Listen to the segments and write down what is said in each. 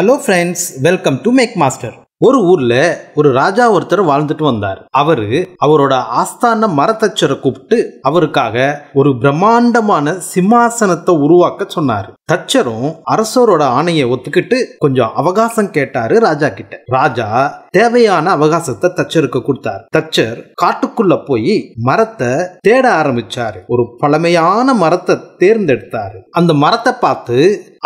hello friends welcome to Mac Master ஒரு ஊர்ல ஒரு ராஜா ஒருத்தர் வாழ்ந்துட்டு வந்தார் அவரு அவரோட ஆஸ்தான மரத்தச்சரை கூப்பிட்டு அவருக்காக ஒரு பிரம்மாண்டமான சிம்மாசனத்தை உருவாக்க சொன்னார் தச்சரும் அரசரோட ஆணையை ஒத்துக்கிட்டு கொஞ்சம் அவகாசம் கேட்டாரு ராஜா கிட்ட ராஜா தேவையான அவகாசத்தை தச்சருக்கு கொடுத்தார் தச்சர் காட்டுக்குள்ள போய் மரத்தை தேட ஆரம்பிச்சாரு ஒரு பழமையான மரத்தை தேர்ந்தெடுத்தாரு அந்த மரத்தை பார்த்து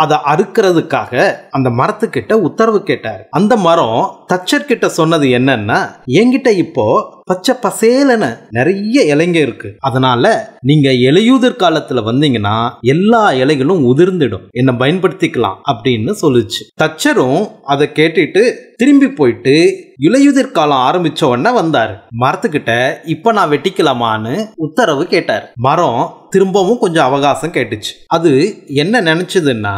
அதை அறுக்கிறதுக்காக அந்த மரத்துக்கிட்ட உத்தரவு கேட்டார் அந்த மரம் தச்சர் கிட்ட சொன்னது என்னன்னா என்கிட்ட இப்போ பச்சை பசேலன நிறைய இலைங்க இருக்கு அதனால நீங்க இலையுதிர் காலத்துல வந்தீங்கன்னா எல்லா இலைகளும் உதிர்ந்துடும் என்ன பயன்படுத்திக்கலாம் அப்படின்னு சொல்லுச்சு தச்சரும் அதை கேட்டுட்டு திரும்பி போயிட்டு இலையுதிர் காலம் ஆரம்பிச்ச உடனே வந்தார் மரத்துக்கிட்ட இப்ப நான் வெட்டிக்கலாமான்னு உத்தரவு கேட்டார் மரம் திரும்பவும் கொஞ்சம் அவகாசம் கேட்டுச்சு அது என்ன நினைச்சதுன்னா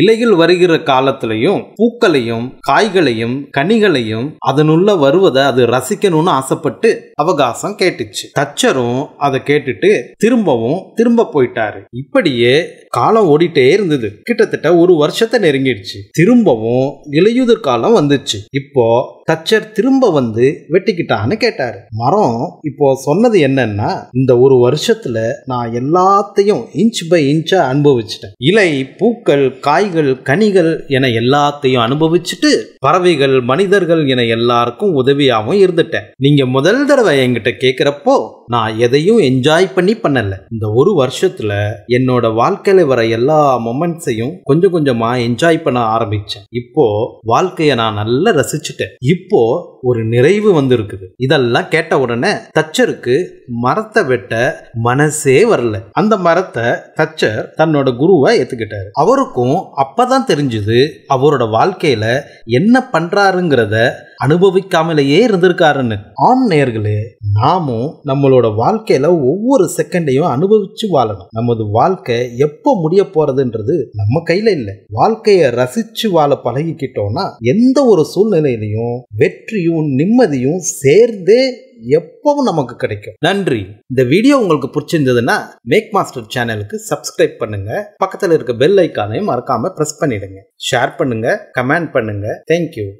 இலைகள் வருகிற காலத்திலையும் பூக்களையும் காய்களையும் கனிகளையும் அதனுள்ள வருவதை அது ரசிக்கணும்னு ஆசைப்பட்டு அவகாசம் கேட்டுச்சு தச்சரும் அதை கேட்டுட்டு திரும்பவும் திரும்ப போயிட்டாரு இப்படியே காலம் ஓடிட்டே இருந்தது கிட்டத்தட்ட ஒரு வருஷத்தை நெருங்கிடுச்சு திரும்பவும் இலையுதிர் காலம் வந்துச்சு இப்போ தச்சர் திரும்ப வந்து வெட்டிக்கிட்டான்னு கேட்டாரு மரம் இப்போ சொன்னது என்னன்னா இந்த ஒரு வருஷத்துல நான் எல்லாத்தையும் இன்ச் பை இன்ச்சா அனுபவிச்சிட்டேன் இலை பூக்கள் காய்கள் கனிகள் என எல்லாத்தையும் அனுபவிச்சுட்டு பறவைகள் மனிதர்கள் என எல்லாருக்கும் உதவியாகவும் இருந்துட்டேன் நீங்க முதல் தடவை என்கிட்ட கேக்குறப்போ நான் எதையும் என்ஜாய் பண்ணி பண்ணல இந்த ஒரு வருஷத்துல என்னோட வாழ்க்கையில வர எல்லா மொமெண்ட்ஸையும் கொஞ்சம் கொஞ்சமா என்ஜாய் பண்ண ஆரம்பிச்சேன் இப்போ வாழ்க்கையை நான் நல்லா ரசிச்சுட்டேன் இப்போ ஒரு நிறைவு வந்திருக்குது இதெல்லாம் கேட்ட உடனே தச்சருக்கு மரத்தை வெட்ட மனசே வரல அந்த மரத்தை தச்சர் தன்னோட குருவை ஏத்துக்கிட்டாரு அவருக்கும் அப்பதான் தெரிஞ்சது அவரோட வாழ்க்கையில என்ன பண்றாருங்கிறத அனுபவிக்காமலேயே இருந்திருக்காருன்னு ஆம் நேர்களே நாமும் நம்மளோட வாழ்க்கையில ஒவ்வொரு செகண்டையும் அனுபவிச்சு வாழணும் நமது வாழ்க்கை எப்போ முடிய போறதுன்றது நம்ம கையில இல்லை வாழ்க்கையை ரசிச்சு வாழ பழகிக்கிட்டோம்னா எந்த ஒரு சூழ்நிலையிலையும் வெற்றியும் நிம்மதியும் சேர்ந்தே எப்பவும் நமக்கு கிடைக்கும் நன்றி இந்த வீடியோ உங்களுக்கு பிடிச்சிருந்ததுன்னா மேக் மாஸ்டர் சேனலுக்கு சப்ஸ்கிரைப் பண்ணுங்க பக்கத்தில் இருக்க பெல் ஐக்கானையும் மறக்காம ப்ரெஸ் பண்ணிடுங்க ஷேர் பண்ணுங்க கமெண்ட் பண்ணுங்க தேங்க்யூ